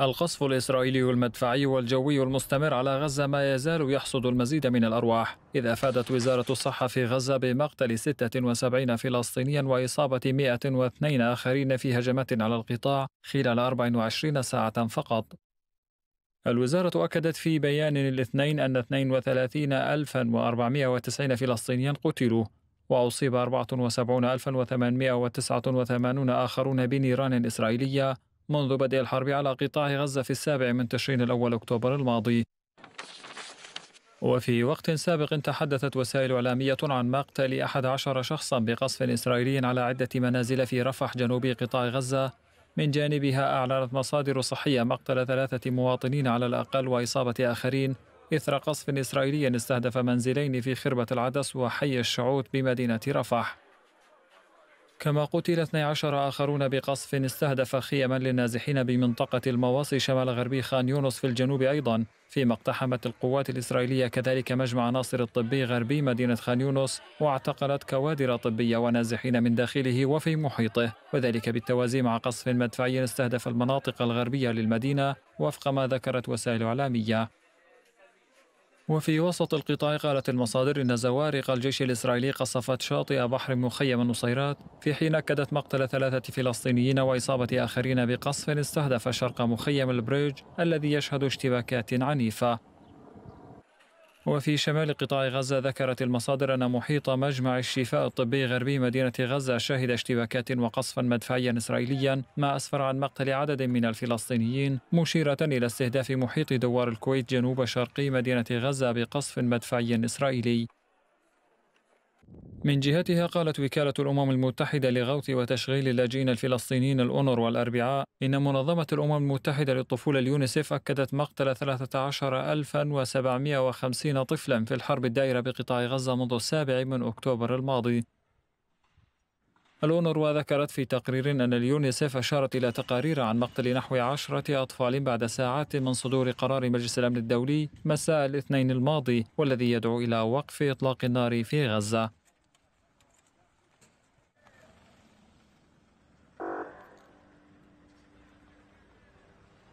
القصف الإسرائيلي المدفعي والجوي المستمر على غزة ما يزال يحصد المزيد من الأرواح إذ أفادت وزارة الصحة في غزة بمقتل 76 فلسطينيا وإصابة 102 آخرين في هجمات على القطاع خلال 24 ساعة فقط الوزارة أكدت في بيان الاثنين أن 32490 فلسطينيا قتلوا وأصيب 74889 آخرون بنيران إسرائيلية منذ بدء الحرب على قطاع غزة في السابع من تشرين الأول أكتوبر الماضي وفي وقت سابق تحدثت وسائل إعلامية عن مقتل أحد عشر شخصا بقصف إسرائيلي على عدة منازل في رفح جنوب قطاع غزة من جانبها أعلنت مصادر صحية مقتل ثلاثة مواطنين على الأقل وإصابة آخرين إثر قصف إسرائيلي استهدف منزلين في خربة العدس وحي الشعوت بمدينة رفح كما قتل 12 آخرون بقصف استهدف خيما للنازحين بمنطقة المواصي شمال غربي خان يونس في الجنوب أيضا فيما اقتحمت القوات الإسرائيلية كذلك مجمع ناصر الطبي غربي مدينة خان يونس واعتقلت كوادر طبية ونازحين من داخله وفي محيطه وذلك بالتوازي مع قصف مدفعي استهدف المناطق الغربية للمدينة وفق ما ذكرت وسائل إعلامية وفي وسط القطاع قالت المصادر إن زوارق الجيش الإسرائيلي قصفت شاطئ بحر مخيم النصيرات في حين أكدت مقتل ثلاثة فلسطينيين وإصابة آخرين بقصف استهدف شرق مخيم البريج الذي يشهد اشتباكات عنيفة وفي شمال قطاع غزة ذكرت المصادر أن محيط مجمع الشفاء الطبي غربي مدينة غزة شهد اشتباكات وقصفا مدفعيا إسرائيليا ما أسفر عن مقتل عدد من الفلسطينيين مشيرة إلى استهداف محيط دوار الكويت جنوب شرقي مدينة غزة بقصف مدفعي إسرائيلي من جهتها قالت وكالة الأمم المتحدة لغوث وتشغيل اللاجئين الفلسطينيين الأونر والأربعاء إن منظمة الأمم المتحدة للطفولة اليونيسف أكدت مقتل 13750 طفلا في الحرب الدائرة بقطاع غزة منذ السابع من أكتوبر الماضي الأونروا ذكرت في تقرير أن اليونيسف أشارت إلى تقارير عن مقتل نحو عشرة أطفال بعد ساعات من صدور قرار مجلس الأمن الدولي مساء الاثنين الماضي والذي يدعو إلى وقف إطلاق النار في غزة